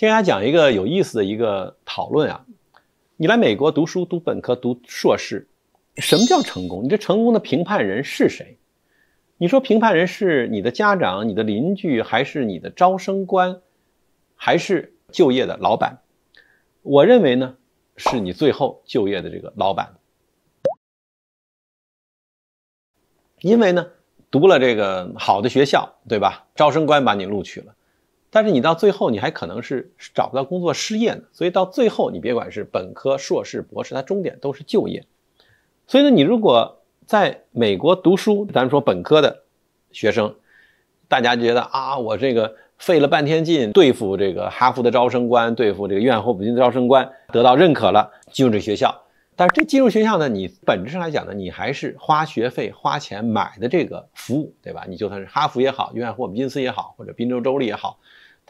听大家讲一个有意思的一个讨论啊，你来美国读书，读本科，读硕士，什么叫成功？你这成功的评判人是谁？你说评判人是你的家长、你的邻居，还是你的招生官，还是就业的老板？我认为呢，是你最后就业的这个老板，因为呢，读了这个好的学校，对吧？招生官把你录取了。但是你到最后，你还可能是找不到工作、失业呢。所以到最后，你别管是本科、硕士、博士，它终点都是就业。所以呢，你如果在美国读书，咱们说本科的学生，大家觉得啊，我这个费了半天劲对付这个哈佛的招生官，对付这个约翰霍普金斯招生官，得到认可了，进入这学校。但是这进入学校呢，你本质上来讲呢，你还是花学费、花钱买的这个服务，对吧？你就算是哈佛也好，约翰霍普金斯也好，或者宾州州立也好。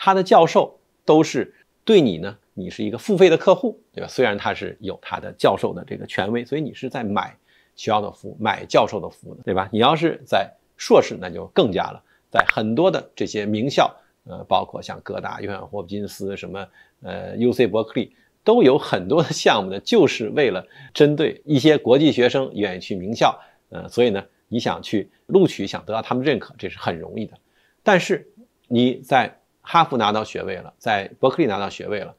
他的教授都是对你呢，你是一个付费的客户，对吧？虽然他是有他的教授的这个权威，所以你是在买学校的服务，买教授的服务的，对吧？你要是在硕士，那就更加了，在很多的这些名校，呃，包括像各大约翰霍普金斯、什么呃 U C 伯克利，都有很多的项目呢，就是为了针对一些国际学生愿意去名校，呃，所以呢，你想去录取，想得到他们认可，这是很容易的。但是你在哈佛拿到学位了，在伯克利拿到学位了，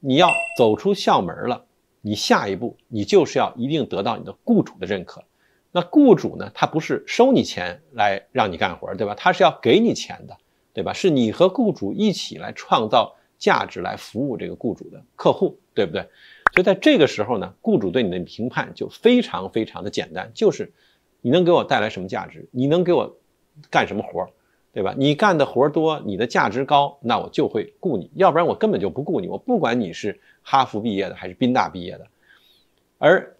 你要走出校门了，你下一步你就是要一定得到你的雇主的认可。那雇主呢，他不是收你钱来让你干活，对吧？他是要给你钱的，对吧？是你和雇主一起来创造价值，来服务这个雇主的客户，对不对？所以在这个时候呢，雇主对你的评判就非常非常的简单，就是你能给我带来什么价值，你能给我干什么活儿。对吧？你干的活多，你的价值高，那我就会雇你；要不然我根本就不雇你。我不管你是哈佛毕业的还是宾大毕业的。而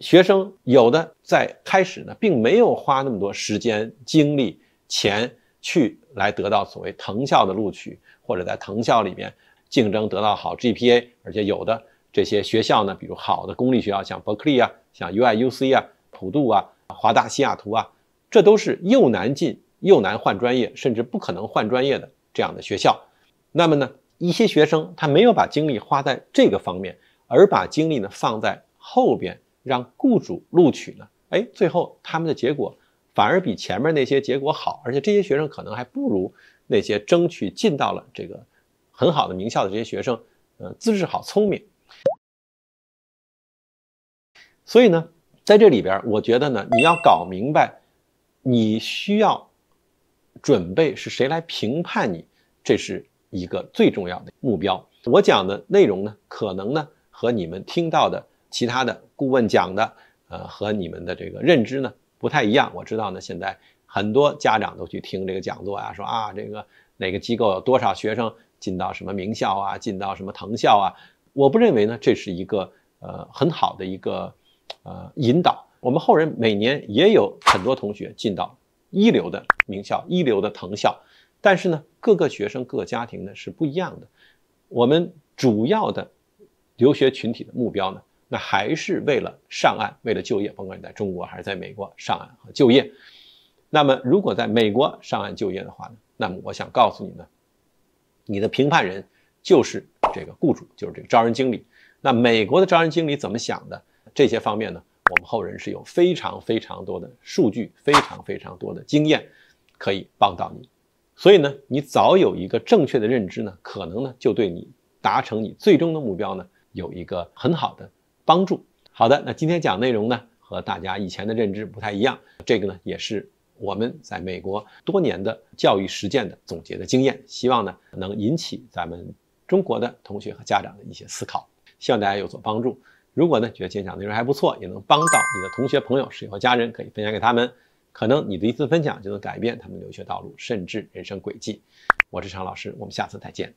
学生有的在开始呢，并没有花那么多时间、精力、钱去来得到所谓藤校的录取，或者在藤校里面竞争得到好 GPA。而且有的这些学校呢，比如好的公立学校，像伯克利啊，像 U I U C 啊、普渡啊、华大、西雅图啊，这都是又难进。又难换专业，甚至不可能换专业的这样的学校，那么呢，一些学生他没有把精力花在这个方面，而把精力呢放在后边让雇主录取呢，哎，最后他们的结果反而比前面那些结果好，而且这些学生可能还不如那些争取进到了这个很好的名校的这些学生，呃，资质好，聪明。所以呢，在这里边，我觉得呢，你要搞明白，你需要。准备是谁来评判你？这是一个最重要的目标。我讲的内容呢，可能呢和你们听到的其他的顾问讲的，呃，和你们的这个认知呢不太一样。我知道呢，现在很多家长都去听这个讲座啊，说啊，这个哪个机构有多少学生进到什么名校啊，进到什么藤校啊。我不认为呢，这是一个呃很好的一个呃引导。我们后人每年也有很多同学进到。一流的名校，一流的藤校，但是呢，各个学生、各家庭呢是不一样的。我们主要的留学群体的目标呢，那还是为了上岸，为了就业，甭管你在中国还是在美国上岸和就业。那么，如果在美国上岸就业的话呢，那么我想告诉你呢，你的评判人就是这个雇主，就是这个招人经理。那美国的招人经理怎么想的？这些方面呢？我们后人是有非常非常多的数据，非常非常多的经验可以帮到你，所以呢，你早有一个正确的认知呢，可能呢就对你达成你最终的目标呢有一个很好的帮助。好的，那今天讲内容呢和大家以前的认知不太一样，这个呢也是我们在美国多年的教育实践的总结的经验，希望呢能引起咱们中国的同学和家长的一些思考，希望大家有所帮助。如果呢觉得今讲的内容还不错，也能帮到你的同学、朋友、室友、家人，可以分享给他们。可能你的一次分享就能改变他们留学道路，甚至人生轨迹。我是常老师，我们下次再见。